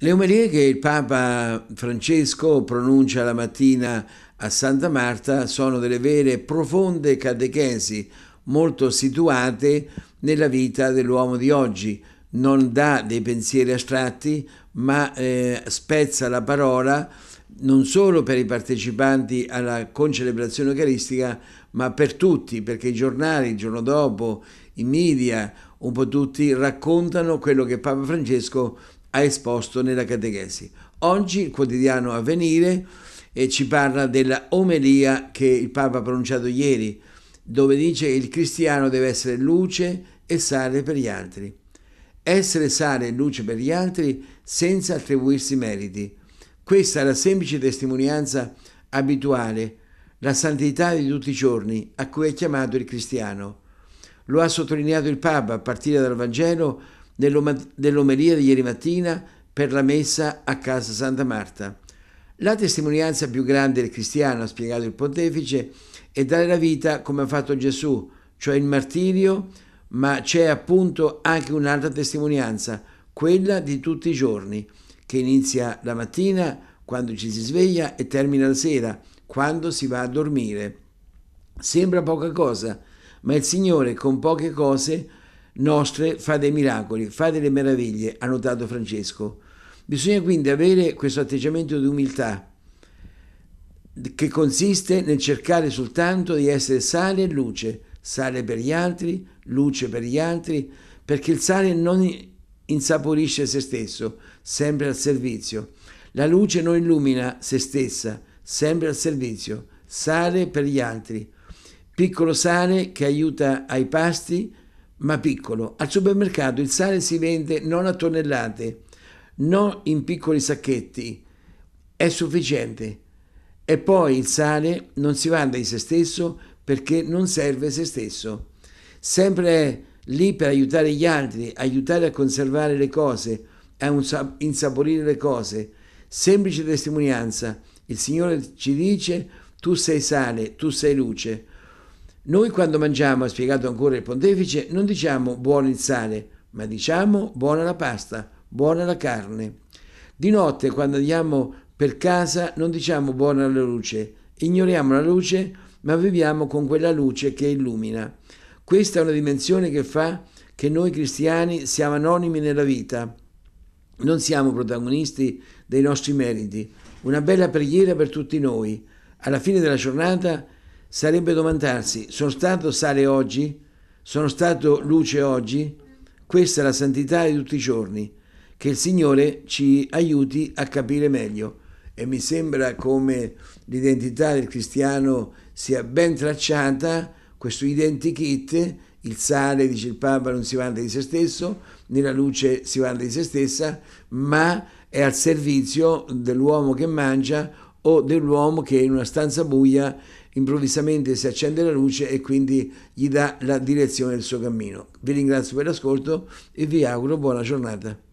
Le omelie che il Papa Francesco pronuncia la mattina a Santa Marta sono delle vere e profonde catechesi, molto situate nella vita dell'uomo di oggi. Non dà dei pensieri astratti, ma eh, spezza la parola non solo per i partecipanti alla concelebrazione eucaristica, ma per tutti, perché i giornali, il giorno dopo, i media, un po' tutti raccontano quello che Papa Francesco ha esposto nella catechesi. Oggi il quotidiano Avvenire eh, ci parla della omelia che il Papa ha pronunciato ieri, dove dice che il cristiano deve essere luce e sale per gli altri. Essere sale e luce per gli altri senza attribuirsi meriti. Questa è la semplice testimonianza abituale, la santità di tutti i giorni a cui è chiamato il cristiano. Lo ha sottolineato il Papa a partire dal Vangelo dell'omelia di ieri mattina per la messa a casa Santa Marta. La testimonianza più grande del cristiano, ha spiegato il pontefice, è dare la vita come ha fatto Gesù, cioè il martirio, ma c'è appunto anche un'altra testimonianza, quella di tutti i giorni, che inizia la mattina quando ci si sveglia e termina la sera quando si va a dormire. Sembra poca cosa, ma il Signore con poche cose nostre fa dei miracoli, fa delle meraviglie, ha notato Francesco. Bisogna quindi avere questo atteggiamento di umiltà che consiste nel cercare soltanto di essere sale e luce, sale per gli altri, luce per gli altri, perché il sale non insaporisce se stesso, sempre al servizio. La luce non illumina se stessa, sempre al servizio, sale per gli altri. Piccolo sale che aiuta ai pasti, ma piccolo. Al supermercato il sale si vende non a tonnellate, non in piccoli sacchetti. È sufficiente. E poi il sale non si vanta di se stesso perché non serve se stesso. Sempre lì per aiutare gli altri, aiutare a conservare le cose, a insaporire le cose. Semplice testimonianza. Il Signore ci dice, tu sei sale, tu sei luce. Noi quando mangiamo, ha spiegato ancora il pontefice, non diciamo buono il sale, ma diciamo buona la pasta, buona la carne. Di notte, quando andiamo per casa, non diciamo buona la luce, ignoriamo la luce, ma viviamo con quella luce che illumina. Questa è una dimensione che fa che noi cristiani siamo anonimi nella vita, non siamo protagonisti dei nostri meriti. Una bella preghiera per tutti noi. Alla fine della giornata sarebbe domandarsi, sono stato sale oggi? Sono stato luce oggi? Questa è la santità di tutti i giorni, che il Signore ci aiuti a capire meglio. E mi sembra come l'identità del cristiano sia ben tracciata, questo identikit, il sale, dice il Papa, non si vanta di se stesso, nella luce si vanta di se stessa, ma è al servizio dell'uomo che mangia o dell'uomo che in una stanza buia improvvisamente si accende la luce e quindi gli dà la direzione del suo cammino. Vi ringrazio per l'ascolto e vi auguro buona giornata.